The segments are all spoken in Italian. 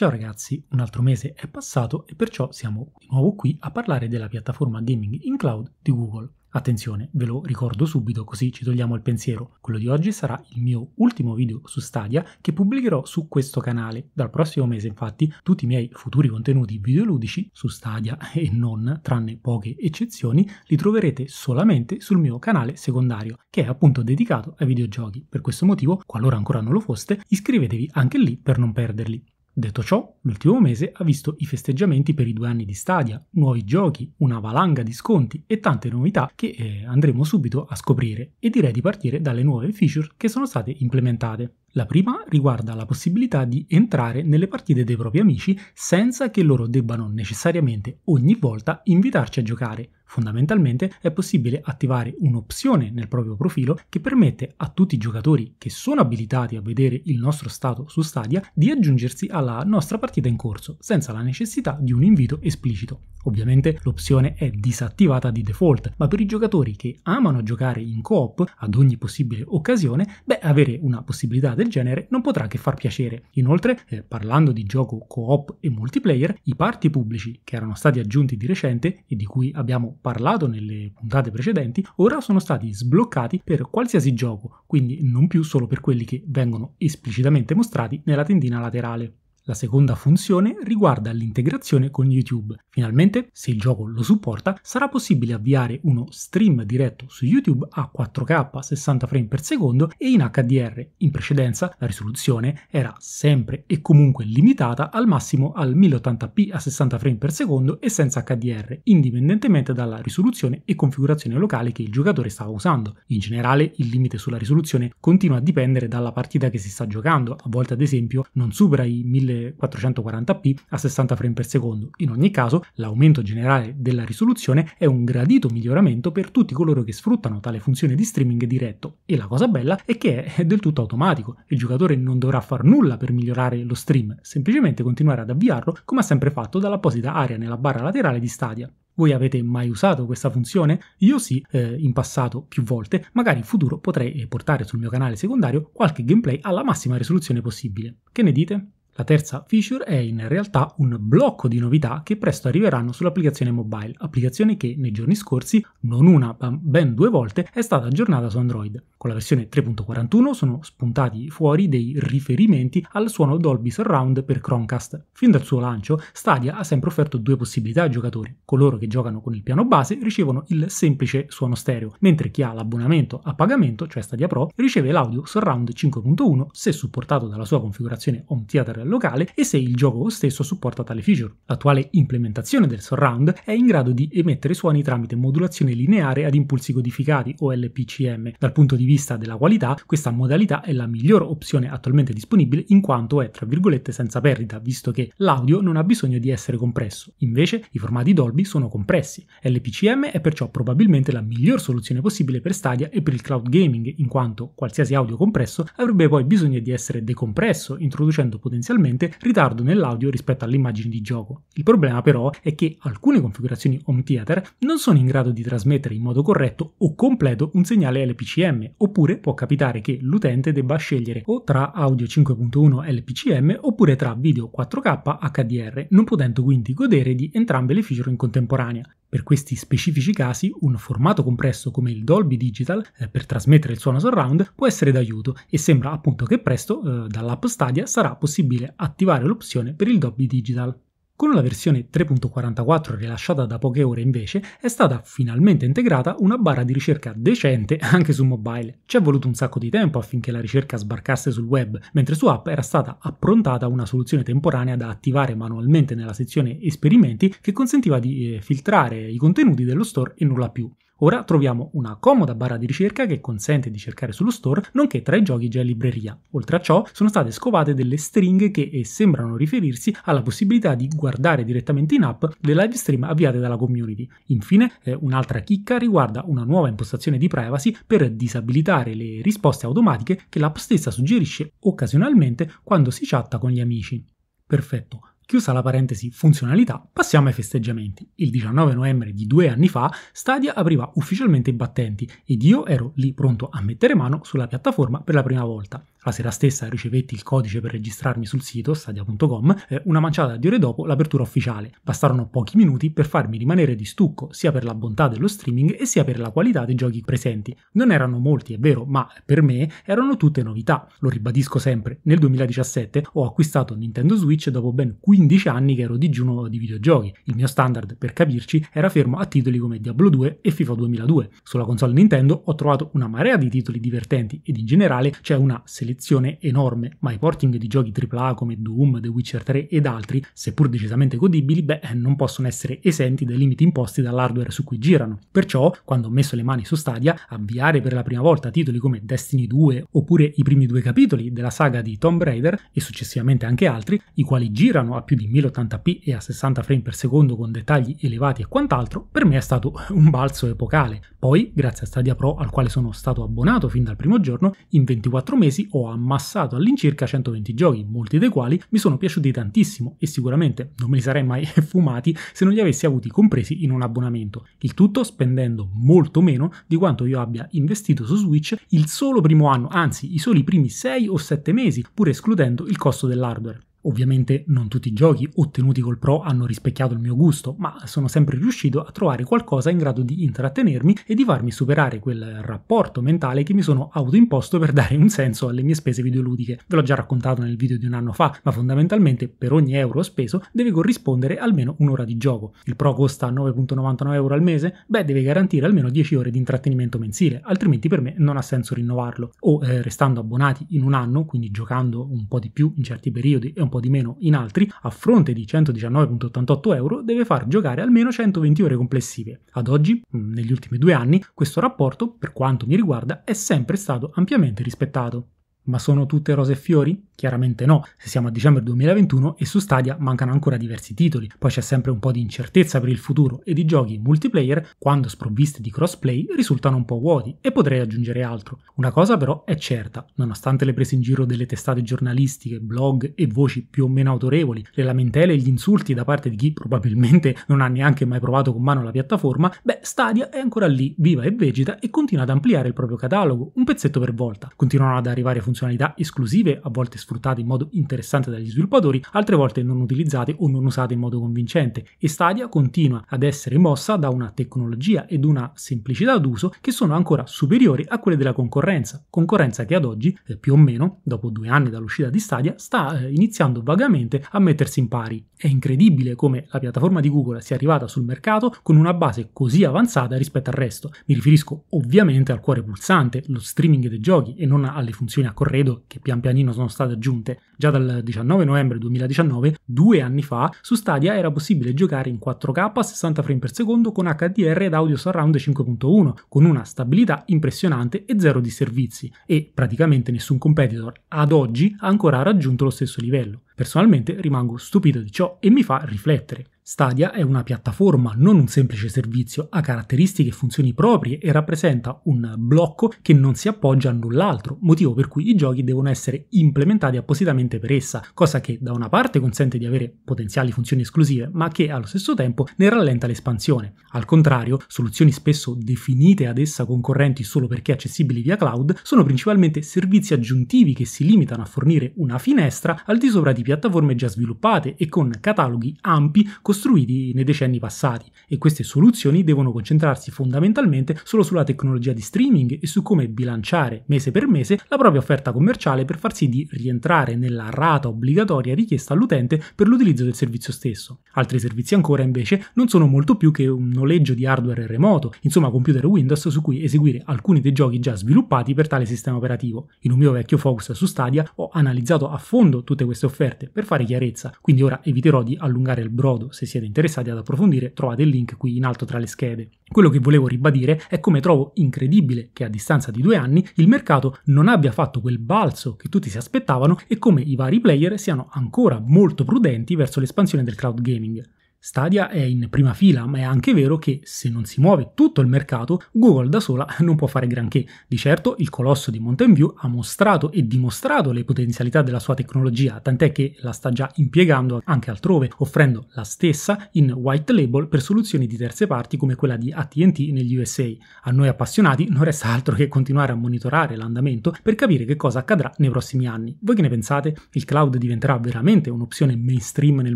Ciao ragazzi, un altro mese è passato e perciò siamo di nuovo qui a parlare della piattaforma gaming in cloud di Google. Attenzione, ve lo ricordo subito così ci togliamo il pensiero. Quello di oggi sarà il mio ultimo video su Stadia che pubblicherò su questo canale. Dal prossimo mese infatti tutti i miei futuri contenuti videoludici su Stadia e non, tranne poche eccezioni, li troverete solamente sul mio canale secondario che è appunto dedicato ai videogiochi. Per questo motivo, qualora ancora non lo foste, iscrivetevi anche lì per non perderli. Detto ciò, l'ultimo mese ha visto i festeggiamenti per i due anni di Stadia, nuovi giochi, una valanga di sconti e tante novità che eh, andremo subito a scoprire e direi di partire dalle nuove feature che sono state implementate. La prima riguarda la possibilità di entrare nelle partite dei propri amici senza che loro debbano necessariamente ogni volta invitarci a giocare. Fondamentalmente è possibile attivare un'opzione nel proprio profilo che permette a tutti i giocatori che sono abilitati a vedere il nostro stato su Stadia di aggiungersi alla nostra partita in corso senza la necessità di un invito esplicito. Ovviamente l'opzione è disattivata di default, ma per i giocatori che amano giocare in coop ad ogni possibile occasione, beh, avere una possibilità del genere non potrà che far piacere. Inoltre, eh, parlando di gioco co-op e multiplayer, i parti pubblici che erano stati aggiunti di recente e di cui abbiamo parlato nelle puntate precedenti, ora sono stati sbloccati per qualsiasi gioco, quindi non più solo per quelli che vengono esplicitamente mostrati nella tendina laterale. La seconda funzione riguarda l'integrazione con YouTube. Finalmente, se il gioco lo supporta, sarà possibile avviare uno stream diretto su YouTube a 4K 60 frame per secondo e in HDR. In precedenza la risoluzione era sempre e comunque limitata al massimo al 1080p a 60 frame per secondo e senza HDR, indipendentemente dalla risoluzione e configurazione locale che il giocatore stava usando. In generale, il limite sulla risoluzione continua a dipendere dalla partita che si sta giocando, a volte ad esempio non supera i 1000 1440p a 60 frame per secondo. In ogni caso, l'aumento generale della risoluzione è un gradito miglioramento per tutti coloro che sfruttano tale funzione di streaming diretto. E la cosa bella è che è del tutto automatico. Il giocatore non dovrà far nulla per migliorare lo stream, semplicemente continuare ad avviarlo come ha sempre fatto dall'apposita area nella barra laterale di Stadia. Voi avete mai usato questa funzione? Io sì, eh, in passato più volte, magari in futuro potrei eh, portare sul mio canale secondario qualche gameplay alla massima risoluzione possibile. Che ne dite? La terza feature è in realtà un blocco di novità che presto arriveranno sull'applicazione mobile, applicazione che nei giorni scorsi, non una ma ben due volte, è stata aggiornata su Android. Con la versione 3.41 sono spuntati fuori dei riferimenti al suono Dolby Surround per Chromecast. Fin dal suo lancio, Stadia ha sempre offerto due possibilità ai giocatori. Coloro che giocano con il piano base ricevono il semplice suono stereo, mentre chi ha l'abbonamento a pagamento, cioè Stadia Pro, riceve l'audio Surround 5.1 se supportato dalla sua configurazione Home Theater locale e se il gioco stesso supporta tale feature. L'attuale implementazione del surround è in grado di emettere suoni tramite modulazione lineare ad impulsi codificati o LPCM. Dal punto di vista della qualità, questa modalità è la miglior opzione attualmente disponibile in quanto è tra virgolette senza perdita, visto che l'audio non ha bisogno di essere compresso. Invece, i formati Dolby sono compressi. LPCM è perciò probabilmente la miglior soluzione possibile per Stadia e per il cloud gaming, in quanto qualsiasi audio compresso avrebbe poi bisogno di essere decompresso, introducendo potenzialmente sostanzialmente ritardo nell'audio rispetto all'immagine di gioco. Il problema però è che alcune configurazioni home theater non sono in grado di trasmettere in modo corretto o completo un segnale LPCM, oppure può capitare che l'utente debba scegliere o tra audio 5.1 LPCM oppure tra video 4K HDR, non potendo quindi godere di entrambe le feature in contemporanea. Per questi specifici casi, un formato compresso come il Dolby Digital eh, per trasmettere il suono surround può essere d'aiuto e sembra appunto che presto eh, dall'app Stadia sarà possibile attivare l'opzione per il Dolby Digital. Con la versione 3.44 rilasciata da poche ore invece è stata finalmente integrata una barra di ricerca decente anche su mobile. Ci è voluto un sacco di tempo affinché la ricerca sbarcasse sul web, mentre su app era stata approntata una soluzione temporanea da attivare manualmente nella sezione esperimenti che consentiva di eh, filtrare i contenuti dello store e nulla più. Ora troviamo una comoda barra di ricerca che consente di cercare sullo store, nonché tra i giochi già in libreria. Oltre a ciò, sono state scovate delle stringhe che sembrano riferirsi alla possibilità di guardare direttamente in app le live stream avviate dalla community. Infine, eh, un'altra chicca riguarda una nuova impostazione di privacy per disabilitare le risposte automatiche che l'app stessa suggerisce occasionalmente quando si chatta con gli amici. Perfetto. Chiusa la parentesi funzionalità, passiamo ai festeggiamenti. Il 19 novembre di due anni fa Stadia apriva ufficialmente i battenti ed io ero lì pronto a mettere mano sulla piattaforma per la prima volta. La sera stessa ricevetti il codice per registrarmi sul sito stadia.com, eh, una manciata di ore dopo l'apertura ufficiale. Bastarono pochi minuti per farmi rimanere di stucco sia per la bontà dello streaming e sia per la qualità dei giochi presenti. Non erano molti, è vero, ma per me erano tutte novità. Lo ribadisco sempre, nel 2017 ho acquistato Nintendo Switch dopo ben 15 15 anni che ero digiuno di videogiochi. Il mio standard, per capirci, era fermo a titoli come Diablo 2 e FIFA 2002. Sulla console Nintendo ho trovato una marea di titoli divertenti ed in generale c'è una selezione enorme, ma i porting di giochi AAA come Doom, The Witcher 3 ed altri, seppur decisamente godibili, beh, non possono essere esenti dai limiti imposti dall'hardware su cui girano. Perciò, quando ho messo le mani su Stadia, avviare per la prima volta titoli come Destiny 2 oppure i primi due capitoli della saga di Tomb Raider e successivamente anche altri, i quali girano a più più di 1080p e a 60 frame per secondo con dettagli elevati e quant'altro, per me è stato un balzo epocale. Poi, grazie a Stadia Pro al quale sono stato abbonato fin dal primo giorno, in 24 mesi ho ammassato all'incirca 120 giochi, molti dei quali mi sono piaciuti tantissimo e sicuramente non me li sarei mai fumati se non li avessi avuti compresi in un abbonamento. Il tutto spendendo molto meno di quanto io abbia investito su Switch il solo primo anno, anzi i soli primi 6 o 7 mesi, pur escludendo il costo dell'hardware. Ovviamente non tutti i giochi ottenuti col Pro hanno rispecchiato il mio gusto, ma sono sempre riuscito a trovare qualcosa in grado di intrattenermi e di farmi superare quel rapporto mentale che mi sono autoimposto per dare un senso alle mie spese videoludiche. Ve l'ho già raccontato nel video di un anno fa, ma fondamentalmente per ogni euro speso deve corrispondere almeno un'ora di gioco. Il Pro costa 9,99 euro al mese? Beh, deve garantire almeno 10 ore di intrattenimento mensile, altrimenti per me non ha senso rinnovarlo. O eh, restando abbonati in un anno, quindi giocando un po' di più in certi periodi e un po' di meno in altri, a fronte di 119,88 euro deve far giocare almeno 120 ore complessive. Ad oggi, mm, negli ultimi due anni, questo rapporto, per quanto mi riguarda, è sempre stato ampiamente rispettato. Ma sono tutte rose e fiori? Chiaramente no, se siamo a dicembre 2021 e su Stadia mancano ancora diversi titoli, poi c'è sempre un po' di incertezza per il futuro ed i giochi multiplayer, quando sprovvisti di crossplay, risultano un po' vuoti e potrei aggiungere altro. Una cosa però è certa, nonostante le prese in giro delle testate giornalistiche, blog e voci più o meno autorevoli, le lamentele e gli insulti da parte di chi probabilmente non ha neanche mai provato con mano la piattaforma, beh Stadia è ancora lì, viva e vegeta e continua ad ampliare il proprio catalogo, un pezzetto per volta. Continuano ad arrivare funzionalità esclusive, a volte sfruttate in modo interessante dagli sviluppatori, altre volte non utilizzate o non usate in modo convincente, e Stadia continua ad essere mossa da una tecnologia ed una semplicità d'uso che sono ancora superiori a quelle della concorrenza, concorrenza che ad oggi, eh, più o meno, dopo due anni dall'uscita di Stadia, sta eh, iniziando vagamente a mettersi in pari. È incredibile come la piattaforma di Google sia arrivata sul mercato con una base così avanzata rispetto al resto. Mi riferisco ovviamente al cuore pulsante, lo streaming dei giochi e non alle funzioni a corredo che pian pianino sono state aggiunte. Già dal 19 novembre 2019, due anni fa, su Stadia era possibile giocare in 4K a 60 frame per secondo con HDR ed audio surround 5.1, con una stabilità impressionante e zero di servizi. E praticamente nessun competitor ad oggi ha ancora raggiunto lo stesso livello. Personalmente rimango stupito di ciò e mi fa riflettere. Stadia è una piattaforma, non un semplice servizio, ha caratteristiche e funzioni proprie e rappresenta un blocco che non si appoggia a null'altro, motivo per cui i giochi devono essere implementati appositamente per essa, cosa che da una parte consente di avere potenziali funzioni esclusive, ma che allo stesso tempo ne rallenta l'espansione. Al contrario, soluzioni spesso definite ad essa concorrenti solo perché accessibili via cloud sono principalmente servizi aggiuntivi che si limitano a fornire una finestra al di sopra di piattaforme già sviluppate e con cataloghi ampi costruiti costruiti nei decenni passati e queste soluzioni devono concentrarsi fondamentalmente solo sulla tecnologia di streaming e su come bilanciare mese per mese la propria offerta commerciale per far sì di rientrare nella rata obbligatoria richiesta all'utente per l'utilizzo del servizio stesso. Altri servizi ancora invece non sono molto più che un noleggio di hardware remoto, insomma computer Windows su cui eseguire alcuni dei giochi già sviluppati per tale sistema operativo. In un mio vecchio focus su Stadia ho analizzato a fondo tutte queste offerte per fare chiarezza, quindi ora eviterò di allungare il brodo se siete interessati ad approfondire trovate il link qui in alto tra le schede. Quello che volevo ribadire è come trovo incredibile che a distanza di due anni il mercato non abbia fatto quel balzo che tutti si aspettavano e come i vari player siano ancora molto prudenti verso l'espansione del crowd gaming. Stadia è in prima fila, ma è anche vero che se non si muove tutto il mercato, Google da sola non può fare granché. Di certo, il colosso di Mountain View ha mostrato e dimostrato le potenzialità della sua tecnologia, tant'è che la sta già impiegando anche altrove, offrendo la stessa in white label per soluzioni di terze parti come quella di ATT negli USA. A noi appassionati non resta altro che continuare a monitorare l'andamento per capire che cosa accadrà nei prossimi anni. Voi che ne pensate? Il cloud diventerà veramente un'opzione mainstream nel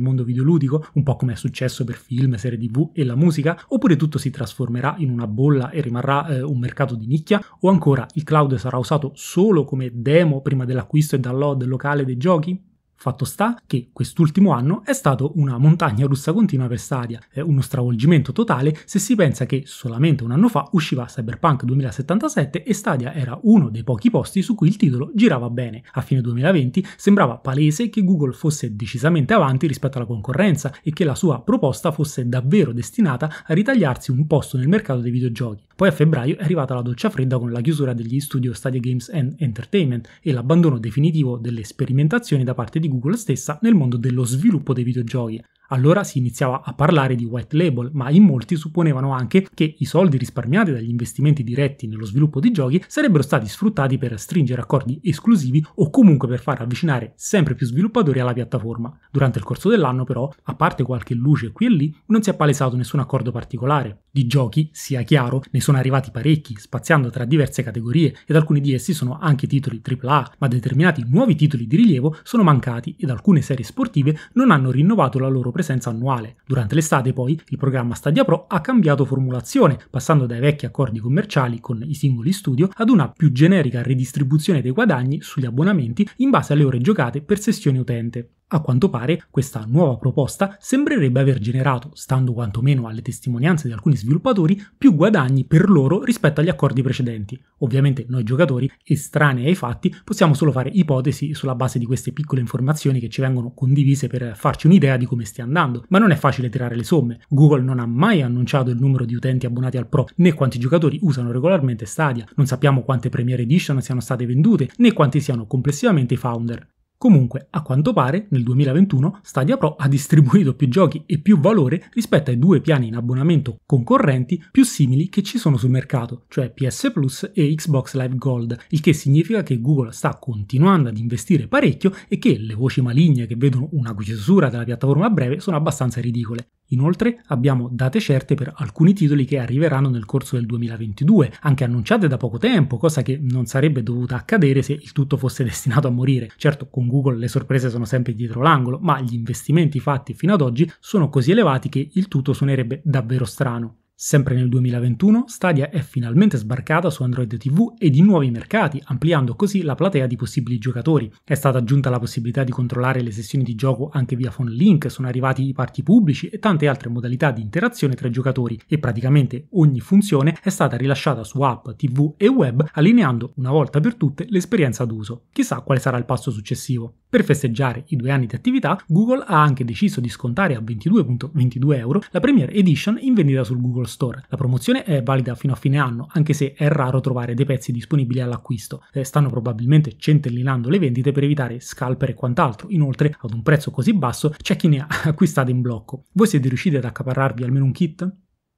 mondo videoludico, un po' come è successo? successo per film, serie tv e la musica, oppure tutto si trasformerà in una bolla e rimarrà eh, un mercato di nicchia, o ancora il cloud sarà usato solo come demo prima dell'acquisto e download locale dei giochi? Fatto sta che quest'ultimo anno è stato una montagna russa continua per Stadia, uno stravolgimento totale se si pensa che solamente un anno fa usciva Cyberpunk 2077 e Stadia era uno dei pochi posti su cui il titolo girava bene. A fine 2020 sembrava palese che Google fosse decisamente avanti rispetto alla concorrenza e che la sua proposta fosse davvero destinata a ritagliarsi un posto nel mercato dei videogiochi. Poi a febbraio è arrivata la doccia fredda con la chiusura degli studio Stadia Games and Entertainment e l'abbandono definitivo delle sperimentazioni da parte di Google stessa nel mondo dello sviluppo dei videogiochi, allora si iniziava a parlare di white label, ma in molti supponevano anche che i soldi risparmiati dagli investimenti diretti nello sviluppo di giochi sarebbero stati sfruttati per stringere accordi esclusivi o comunque per far avvicinare sempre più sviluppatori alla piattaforma. Durante il corso dell'anno però, a parte qualche luce qui e lì, non si è palesato nessun accordo particolare. Di giochi, sia chiaro, ne sono arrivati parecchi, spaziando tra diverse categorie ed alcuni di essi sono anche titoli AAA, ma determinati nuovi titoli di rilievo sono mancati ed alcune serie sportive non hanno rinnovato la loro presenza presenza annuale. Durante l'estate poi il programma Stadia Pro ha cambiato formulazione, passando dai vecchi accordi commerciali con i singoli studio ad una più generica ridistribuzione dei guadagni sugli abbonamenti in base alle ore giocate per sessione utente. A quanto pare, questa nuova proposta sembrerebbe aver generato, stando quantomeno alle testimonianze di alcuni sviluppatori, più guadagni per loro rispetto agli accordi precedenti. Ovviamente noi giocatori, estranei ai fatti, possiamo solo fare ipotesi sulla base di queste piccole informazioni che ci vengono condivise per farci un'idea di come stia andando, ma non è facile tirare le somme. Google non ha mai annunciato il numero di utenti abbonati al Pro, né quanti giocatori usano regolarmente Stadia, non sappiamo quante Premiere Edition siano state vendute, né quanti siano complessivamente i founder. Comunque, a quanto pare, nel 2021 Stadia Pro ha distribuito più giochi e più valore rispetto ai due piani in abbonamento concorrenti più simili che ci sono sul mercato, cioè PS Plus e Xbox Live Gold, il che significa che Google sta continuando ad investire parecchio e che le voci maligne che vedono una chiusura della piattaforma a breve sono abbastanza ridicole. Inoltre abbiamo date certe per alcuni titoli che arriveranno nel corso del 2022, anche annunciate da poco tempo, cosa che non sarebbe dovuta accadere se il tutto fosse destinato a morire. Certo, con Google le sorprese sono sempre dietro l'angolo, ma gli investimenti fatti fino ad oggi sono così elevati che il tutto suonerebbe davvero strano. Sempre nel 2021, Stadia è finalmente sbarcata su Android TV e di nuovi mercati, ampliando così la platea di possibili giocatori. È stata aggiunta la possibilità di controllare le sessioni di gioco anche via phone link, sono arrivati i parchi pubblici e tante altre modalità di interazione tra i giocatori e praticamente ogni funzione è stata rilasciata su app, TV e web, allineando una volta per tutte l'esperienza d'uso. Chissà quale sarà il passo successivo. Per festeggiare i due anni di attività, Google ha anche deciso di scontare a 22.22 euro la Premiere Edition in vendita sul Google Apple Store. La promozione è valida fino a fine anno, anche se è raro trovare dei pezzi disponibili all'acquisto. Eh, stanno probabilmente centellinando le vendite per evitare scalper e quant'altro. Inoltre, ad un prezzo così basso, c'è chi ne ha acquistate in blocco. Voi siete riusciti ad accaparrarvi almeno un kit?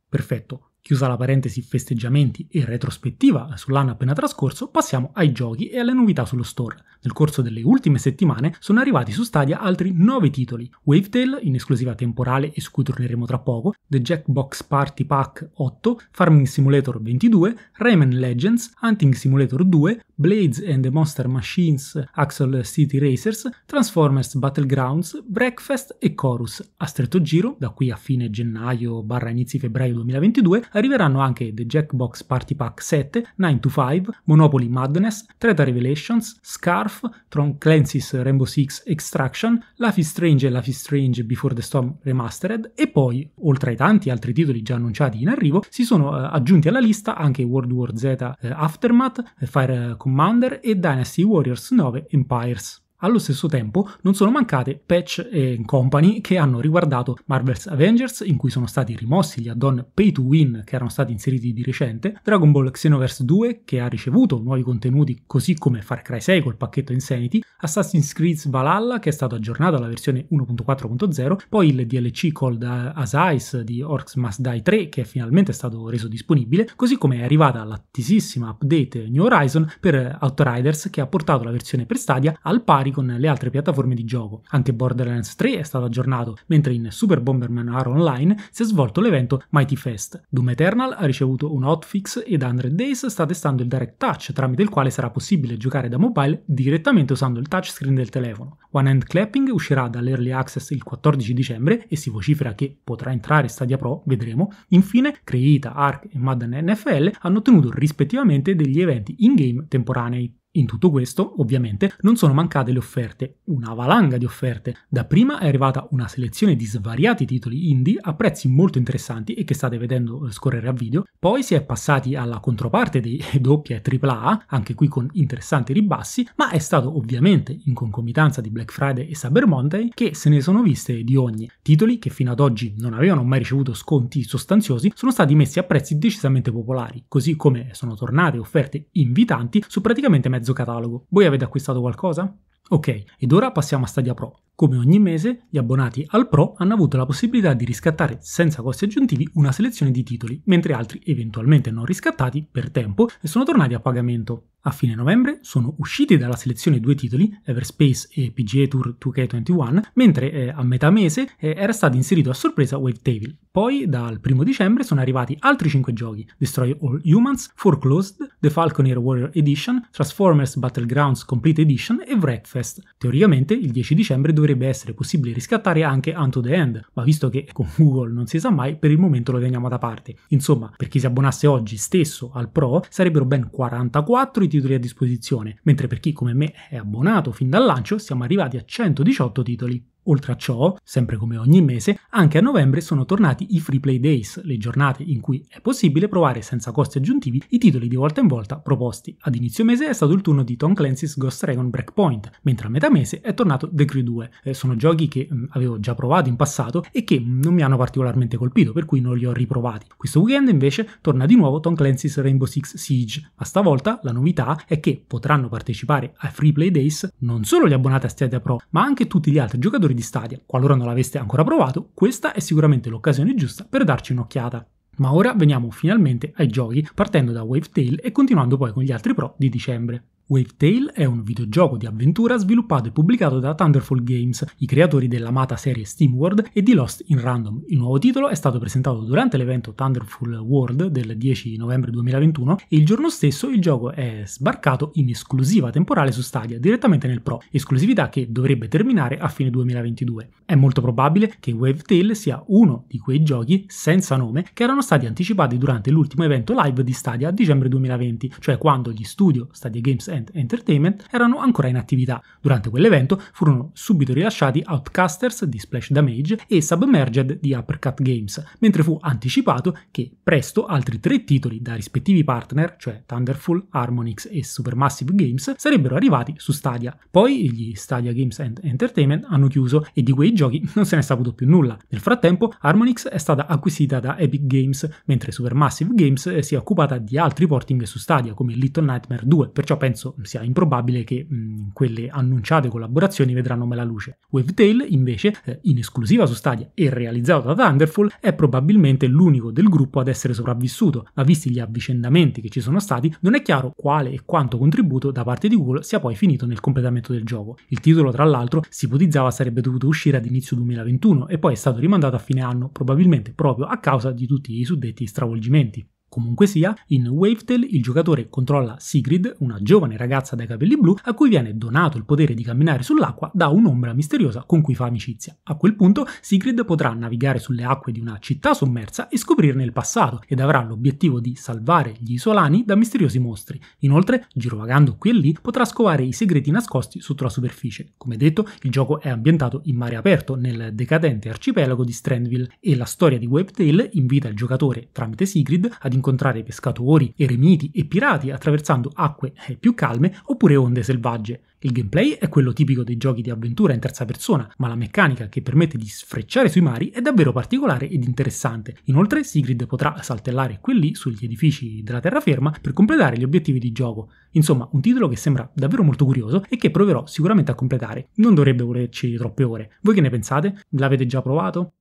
Perfetto, Chiusa la parentesi festeggiamenti e retrospettiva sull'anno appena trascorso, passiamo ai giochi e alle novità sullo store. Nel corso delle ultime settimane sono arrivati su Stadia altri 9 titoli: Wavetail in esclusiva temporale e su cui torneremo tra poco, The Jackbox Party Pack 8, Farming Simulator 22, Rayman Legends, Hunting Simulator 2, Blades and the Monster Machines, Axel City Racers, Transformers Battlegrounds, Breakfast e Chorus. A stretto giro, da qui a fine gennaio-inizi febbraio 2022, arriveranno anche The Jackbox Party Pack 7, 9 to 5, Monopoly Madness, Treta Revelations, Scarf, Tron Clancy's Rainbow Six Extraction, Life is Strange e Life is Strange Before the Storm Remastered e poi, oltre ai tanti altri titoli già annunciati in arrivo, si sono eh, aggiunti alla lista anche World War Z eh, Aftermath, eh, Fire Commander e Dynasty Warriors 9 Empires. Allo stesso tempo non sono mancate patch e company che hanno riguardato Marvel's Avengers in cui sono stati rimossi gli add-on pay to win che erano stati inseriti di recente, Dragon Ball Xenoverse 2 che ha ricevuto nuovi contenuti così come Far Cry 6 col pacchetto Insanity, Assassin's Creed Valhalla che è stato aggiornato alla versione 1.4.0, poi il DLC Cold As di Orcs Must Die 3 che è finalmente stato reso disponibile, così come è arrivata l'attesissima update New Horizon per Outriders che ha portato la versione per Stadia al pari compari con le altre piattaforme di gioco. Anche Borderlands 3 è stato aggiornato, mentre in Super Bomberman Aro Online si è svolto l'evento Mighty Fest. Doom Eternal ha ricevuto un hotfix ed Android Days sta testando il Direct Touch, tramite il quale sarà possibile giocare da mobile direttamente usando il touchscreen del telefono. One Hand Clapping uscirà dall'Early Access il 14 dicembre e si vocifera che potrà entrare Stadia Pro, vedremo. Infine, Creita, Arc e Madden NFL hanno ottenuto rispettivamente degli eventi in-game temporanei. In tutto questo, ovviamente, non sono mancate le offerte, una valanga di offerte. Da prima è arrivata una selezione di svariati titoli indie a prezzi molto interessanti e che state vedendo eh, scorrere a video, poi si è passati alla controparte dei doppia e AAA, anche qui con interessanti ribassi, ma è stato ovviamente in concomitanza di Black Friday e Cyber Monday che se ne sono viste di ogni. Titoli che fino ad oggi non avevano mai ricevuto sconti sostanziosi sono stati messi a prezzi decisamente popolari, così come sono tornate offerte invitanti su praticamente mezzo mezzo catalogo. Voi avete acquistato qualcosa? Ok, ed ora passiamo a Stadia Pro. Come ogni mese, gli abbonati al Pro hanno avuto la possibilità di riscattare senza costi aggiuntivi una selezione di titoli, mentre altri eventualmente non riscattati per tempo sono tornati a pagamento. A fine novembre sono usciti dalla selezione due titoli, Everspace e PGA Tour 2K21, mentre eh, a metà mese eh, era stato inserito a sorpresa Wavetable. Poi, dal primo dicembre, sono arrivati altri 5 giochi: Destroy All Humans, Foreclosed, The Falconer Warrior Edition, Transformers Battlegrounds Complete Edition e Wreckfest. Teoricamente, il 10 dicembre dovrebbe essere possibile riscattare anche Unto the End, ma visto che con Google non si sa mai, per il momento lo teniamo da parte. Insomma, per chi si abbonasse oggi stesso al Pro, sarebbero ben 44 i titoli titoli a disposizione, mentre per chi come me è abbonato fin dal lancio siamo arrivati a 118 titoli. Oltre a ciò, sempre come ogni mese, anche a novembre sono tornati i Free Play Days, le giornate in cui è possibile provare senza costi aggiuntivi i titoli di volta in volta proposti. Ad inizio mese è stato il turno di Tom Clancy's Ghost Dragon Breakpoint, mentre a metà mese è tornato The Crew 2. Eh, sono giochi che mh, mm, avevo già provato in passato e che mh, mm, non mi hanno particolarmente colpito, per cui non li ho riprovati. Questo weekend invece torna di nuovo Tom Clancy's Rainbow Six Siege, ma stavolta la novità è che potranno partecipare ai Free Play Days non solo gli abbonati a Stadia Pro, ma anche tutti gli altri giocatori di Stadia. Qualora non l'aveste ancora provato, questa è sicuramente l'occasione giusta per darci un'occhiata. Ma ora veniamo finalmente ai giochi, partendo da Wavetail e continuando poi con gli altri pro di dicembre. Wavetail è un videogioco di avventura sviluppato e pubblicato da Thunderful Games, i creatori dell'amata serie SteamWorld e di Lost in Random. Il nuovo titolo è stato presentato durante l'evento Thunderful World del 10 novembre 2021 e il giorno stesso il gioco è sbarcato in esclusiva temporale su Stadia direttamente nel Pro, esclusività che dovrebbe terminare a fine 2022. È molto probabile che Wavetail sia uno di quei giochi senza nome che erano stati anticipati durante l'ultimo evento live di Stadia a dicembre 2020, cioè quando gli studio Stadia Games and Entertainment erano ancora in attività. Durante quell'evento furono subito rilasciati Outcasters di Splash Damage e Submerged di Uppercut Games, mentre fu anticipato che presto altri tre titoli da rispettivi partner, cioè Thunderful, Harmonix e Supermassive Games, sarebbero arrivati su Stadia. Poi gli Stadia Games and Entertainment hanno chiuso e di quei giochi non se ne è saputo più nulla. Nel frattempo Harmonix è stata acquisita da Epic Games, mentre Supermassive Games si è occupata di altri porting su Stadia come Little Nightmare 2, perciò penso penso sia improbabile che mh, mm, quelle annunciate collaborazioni vedranno mai la luce. Wavetail, invece, eh, in esclusiva su Stadia e realizzato da Thunderful, è probabilmente l'unico del gruppo ad essere sopravvissuto, ma visti gli avvicendamenti che ci sono stati, non è chiaro quale e quanto contributo da parte di Google sia poi finito nel completamento del gioco. Il titolo, tra l'altro, si ipotizzava sarebbe dovuto uscire ad inizio 2021 e poi è stato rimandato a fine anno, probabilmente proprio a causa di tutti i suddetti stravolgimenti. Comunque sia, in Wavetail il giocatore controlla Sigrid, una giovane ragazza dai capelli blu, a cui viene donato il potere di camminare sull'acqua da un'ombra misteriosa con cui fa amicizia. A quel punto Sigrid potrà navigare sulle acque di una città sommersa e scoprirne il passato ed avrà l'obiettivo di salvare gli isolani da misteriosi mostri. Inoltre, girovagando qui e lì, potrà scovare i segreti nascosti sotto la superficie. Come detto, il gioco è ambientato in mare aperto nel decadente arcipelago di Strandville e la storia di Wavetail invita il giocatore, tramite Sigrid, ad incontrare incontrare pescatori, eremiti e pirati attraversando acque eh, più calme oppure onde selvagge. Il gameplay è quello tipico dei giochi di avventura in terza persona, ma la meccanica che permette di sfrecciare sui mari è davvero particolare ed interessante. Inoltre Sigrid potrà saltellare quelli sugli edifici della terraferma per completare gli obiettivi di gioco. Insomma, un titolo che sembra davvero molto curioso e che proverò sicuramente a completare. Non dovrebbe volerci troppe ore. Voi che ne pensate? L'avete già provato?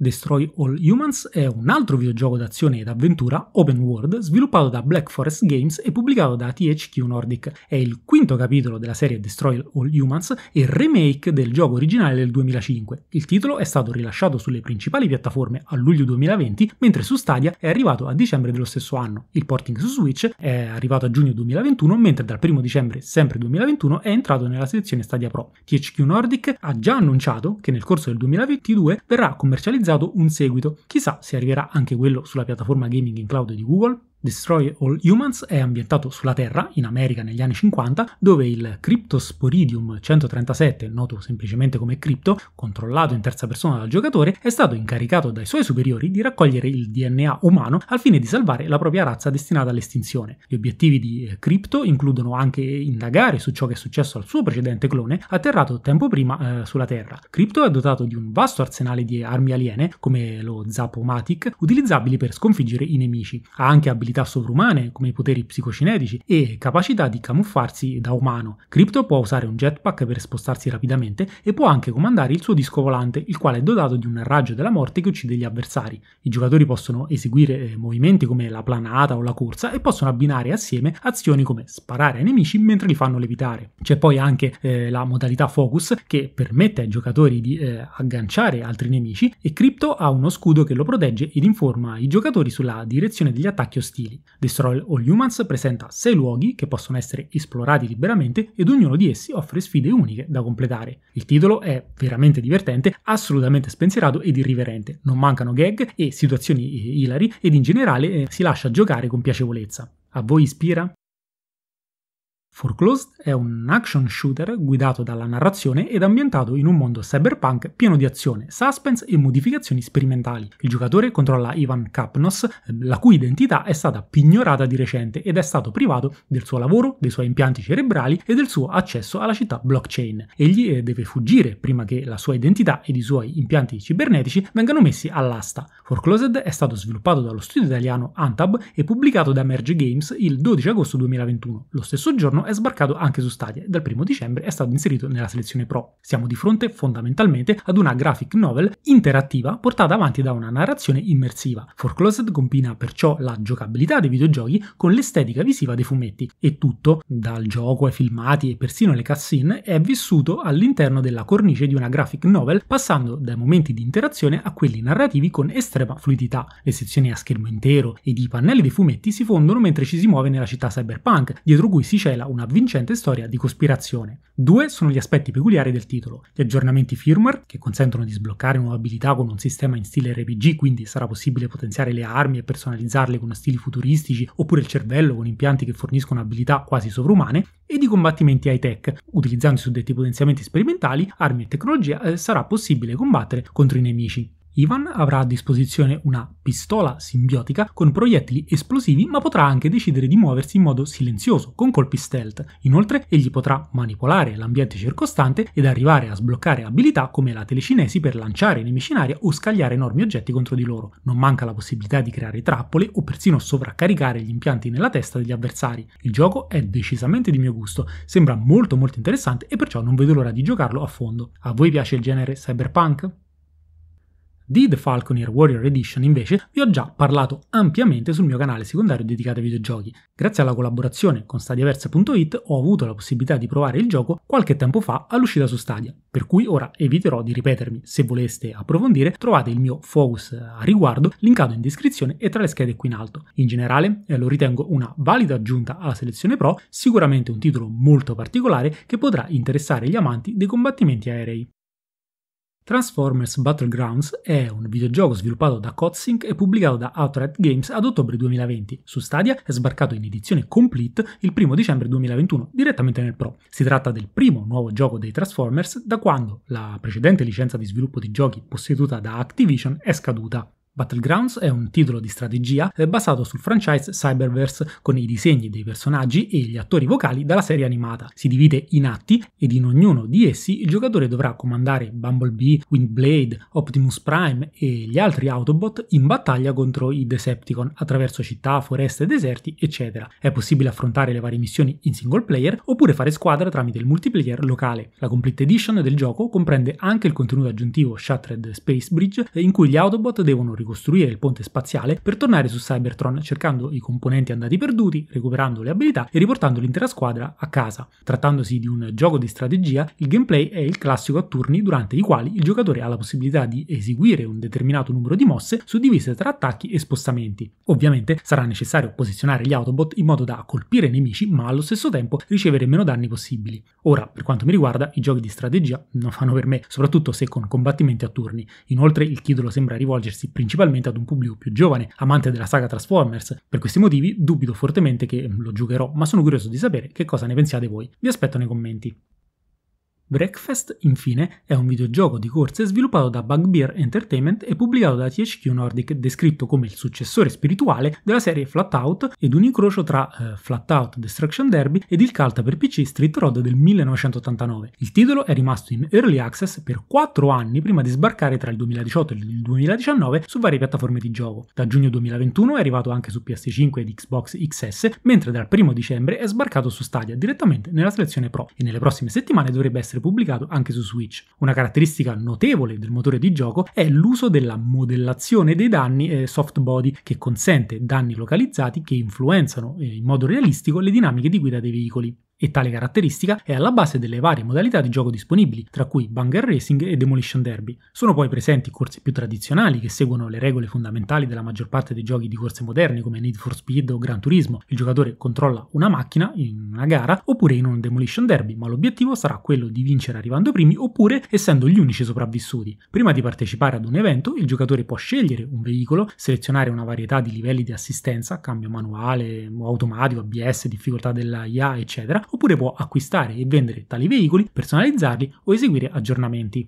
Destroy All Humans è un altro videogioco d'azione ed avventura open world sviluppato da Black Forest Games e pubblicato da THQ Nordic. È il quinto capitolo della serie Destroy All Humans e remake del gioco originale del 2005. Il titolo è stato rilasciato sulle principali piattaforme a luglio 2020, mentre su Stadia è arrivato a dicembre dello stesso anno. Il porting su Switch è arrivato a giugno 2021, mentre dal 1 dicembre sempre 2021 è entrato nella sezione Stadia Pro. THQ Nordic ha già annunciato che nel corso del 2022 verrà commercializzato realizzato un seguito, chissà se arriverà anche quello sulla piattaforma gaming in cloud di Google. Destroy All Humans è ambientato sulla Terra, in America negli anni 50, dove il Cryptosporidium 137, noto semplicemente come Crypto, controllato in terza persona dal giocatore, è stato incaricato dai suoi superiori di raccogliere il DNA umano al fine di salvare la propria razza destinata all'estinzione. Gli obiettivi di eh, Crypto includono anche indagare su ciò che è successo al suo precedente clone, atterrato tempo prima eh, sulla Terra. Crypto è dotato di un vasto arsenale di armi aliene, come lo Zapomatic, utilizzabili per sconfiggere i nemici. Ha anche abilità abilità sovrumane come i poteri psicocinetici e capacità di camuffarsi da umano. Crypto può usare un jetpack per spostarsi rapidamente e può anche comandare il suo disco volante, il quale è dotato di un raggio della morte che uccide gli avversari. I giocatori possono eseguire eh, movimenti come la planata o la corsa e possono abbinare assieme azioni come sparare ai nemici mentre li fanno levitare. C'è poi anche eh, la modalità focus che permette ai giocatori di eh, agganciare altri nemici e Crypto ha uno scudo che lo protegge ed informa i giocatori sulla direzione degli attacchi ostili stili. Destroy All Humans presenta sei luoghi che possono essere esplorati liberamente ed ognuno di essi offre sfide uniche da completare. Il titolo è veramente divertente, assolutamente spensierato ed irriverente, non mancano gag e situazioni eh, hilari ed in generale eh, si lascia giocare con piacevolezza. A voi ispira? Foreclosed è un action shooter guidato dalla narrazione ed ambientato in un mondo cyberpunk pieno di azione, suspense e modificazioni sperimentali. Il giocatore controlla Ivan Kapnos, la cui identità è stata pignorata di recente ed è stato privato del suo lavoro, dei suoi impianti cerebrali e del suo accesso alla città blockchain. Egli eh, deve fuggire prima che la sua identità ed i suoi impianti cibernetici vengano messi all'asta. Foreclosed è stato sviluppato dallo studio italiano Antab e pubblicato da Merge Games il 12 agosto 2021. Lo stesso giorno è sbarcato anche su Stadia e dal 1 dicembre è stato inserito nella selezione Pro. Siamo di fronte fondamentalmente ad una graphic novel interattiva portata avanti da una narrazione immersiva. Foreclosed combina perciò la giocabilità dei videogiochi con l'estetica visiva dei fumetti e tutto, dal gioco ai filmati e persino le cutscene, è vissuto all'interno della cornice di una graphic novel passando dai momenti di interazione a quelli narrativi con estrema fluidità. Le sezioni a schermo intero ed i pannelli dei fumetti si fondono mentre ci si muove nella città cyberpunk, dietro cui si cela una una vincente storia di cospirazione. Due sono gli aspetti peculiari del titolo, gli aggiornamenti firmware, che consentono di sbloccare nuove abilità con un sistema in stile RPG, quindi sarà possibile potenziare le armi e personalizzarle con stili futuristici, oppure il cervello con impianti che forniscono abilità quasi sovrumane, e di combattimenti high-tech. Utilizzando i suddetti potenziamenti sperimentali, armi e tecnologia eh, sarà possibile combattere contro i nemici. Ivan avrà a disposizione una pistola simbiotica con proiettili esplosivi, ma potrà anche decidere di muoversi in modo silenzioso, con colpi stealth. Inoltre, egli potrà manipolare l'ambiente circostante ed arrivare a sbloccare abilità come la telecinesi per lanciare nemici in aria o scagliare enormi oggetti contro di loro. Non manca la possibilità di creare trappole o persino sovraccaricare gli impianti nella testa degli avversari. Il gioco è decisamente di mio gusto, sembra molto molto interessante e perciò non vedo l'ora di giocarlo a fondo. A voi piace il genere cyberpunk? di The Falconer Warrior Edition invece vi ho già parlato ampiamente sul mio canale secondario dedicato ai videogiochi. Grazie alla collaborazione con StadiaVerse.it ho avuto la possibilità di provare il gioco qualche tempo fa all'uscita su Stadia, per cui ora eviterò di ripetermi. Se voleste approfondire trovate il mio focus a riguardo linkato in descrizione e tra le schede qui in alto. In generale eh, lo ritengo una valida aggiunta alla selezione Pro, sicuramente un titolo molto particolare che potrà interessare gli amanti dei combattimenti aerei. Transformers Battlegrounds è un videogioco sviluppato da Codsync e pubblicato da Outright Games ad ottobre 2020. Su Stadia è sbarcato in edizione complete il 1 dicembre 2021 direttamente nel Pro. Si tratta del primo nuovo gioco dei Transformers da quando la precedente licenza di sviluppo di giochi posseduta da Activision è scaduta. Battlegrounds è un titolo di strategia eh, basato sul franchise Cyberverse con i disegni dei personaggi e gli attori vocali della serie animata. Si divide in atti ed in ognuno di essi il giocatore dovrà comandare Bumblebee, Windblade, Optimus Prime e gli altri Autobot in battaglia contro i Decepticon attraverso città, foreste, deserti, eccetera. È possibile affrontare le varie missioni in single player oppure fare squadra tramite il multiplayer locale. La Complete Edition del gioco comprende anche il contenuto aggiuntivo Shattered Space Bridge eh, in cui gli Autobot devono ricordare ricostruire il ponte spaziale per tornare su Cybertron cercando i componenti andati perduti, recuperando le abilità e riportando l'intera squadra a casa. Trattandosi di un gioco di strategia, il gameplay è il classico a turni durante i quali il giocatore ha la possibilità di eseguire un determinato numero di mosse suddivise tra attacchi e spostamenti. Ovviamente sarà necessario posizionare gli Autobot in modo da colpire i nemici ma allo stesso tempo ricevere meno danni possibili. Ora, per quanto mi riguarda, i giochi di strategia non fanno per me, soprattutto se con combattimenti a turni. Inoltre il titolo sembra rivolgersi principalmente principalmente ad un pubblico più giovane, amante della saga Transformers. Per questi motivi dubito fortemente che lo giocherò, ma sono curioso di sapere che cosa ne pensiate voi. Vi aspetto nei commenti. Breakfast, infine, è un videogioco di corse sviluppato da Bugbear Entertainment e pubblicato da THQ Nordic, descritto come il successore spirituale della serie Flatout ed un incrocio tra eh, Flatout Destruction Derby ed il calta per PC Street Road del 1989. Il titolo è rimasto in early access per 4 anni prima di sbarcare tra il 2018 e il 2019 su varie piattaforme di gioco. Da giugno 2021 è arrivato anche su PS5 ed Xbox XS, mentre dal 1 dicembre è sbarcato su Stadia direttamente nella selezione Pro e nelle prossime settimane dovrebbe essere essere pubblicato anche su Switch. Una caratteristica notevole del motore di gioco è l'uso della modellazione dei danni eh, soft body che consente danni localizzati che influenzano eh, in modo realistico le dinamiche di guida dei veicoli. E tale caratteristica è alla base delle varie modalità di gioco disponibili, tra cui Banger Racing e Demolition Derby. Sono poi presenti corse più tradizionali che seguono le regole fondamentali della maggior parte dei giochi di corse moderni come Need for Speed o Gran Turismo. Il giocatore controlla una macchina in una gara oppure in un Demolition Derby, ma l'obiettivo sarà quello di vincere arrivando primi oppure essendo gli unici sopravvissuti. Prima di partecipare ad un evento, il giocatore può scegliere un veicolo, selezionare una varietà di livelli di assistenza, cambio manuale, automatico, ABS, difficoltà della IA, eccetera, oppure può acquistare e vendere tali veicoli, personalizzarli o eseguire aggiornamenti.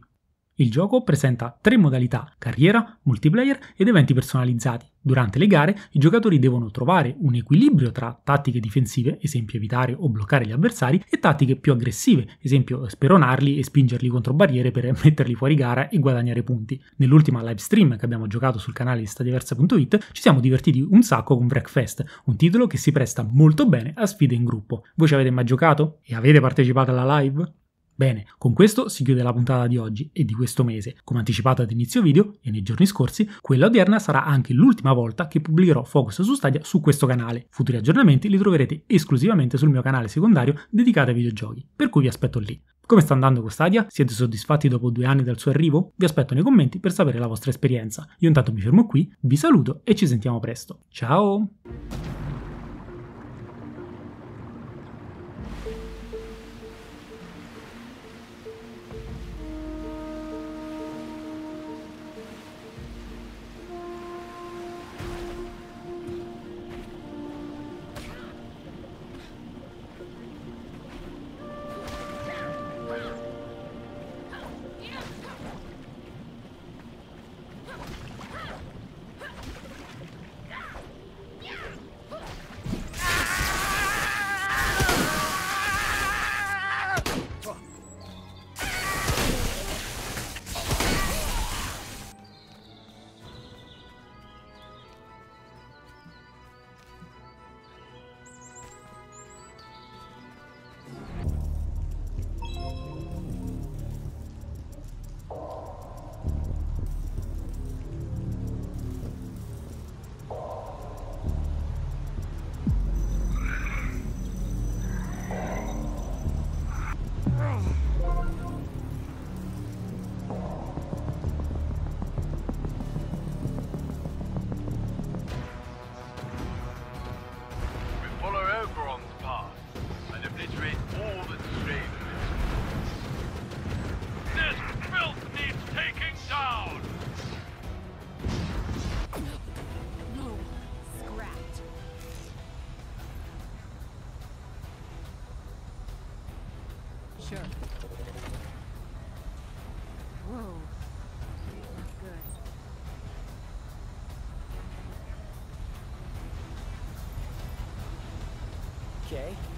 Il gioco presenta tre modalità, carriera, multiplayer ed eventi personalizzati. Durante le gare i giocatori devono trovare un equilibrio tra tattiche difensive, esempio evitare o bloccare gli avversari, e tattiche più aggressive, esempio speronarli e spingerli contro barriere per metterli fuori gara e guadagnare punti. Nell'ultima live stream che abbiamo giocato sul canale di stadiversa.it ci siamo divertiti un sacco con Breakfast, un titolo che si presta molto bene a sfide in gruppo. Voi ci avete mai giocato? E avete partecipato alla live? Bene, con questo si chiude la puntata di oggi e di questo mese. Come anticipato ad inizio video e nei giorni scorsi, quella odierna sarà anche l'ultima volta che pubblicherò Focus su Stadia su questo canale. Futuri aggiornamenti li troverete esclusivamente sul mio canale secondario dedicato ai videogiochi, per cui vi aspetto lì. Come sta andando con Stadia? Siete soddisfatti dopo due anni dal suo arrivo? Vi aspetto nei commenti per sapere la vostra esperienza. Io intanto mi fermo qui, vi saluto e ci sentiamo presto. Ciao! here. Whoa. Okay.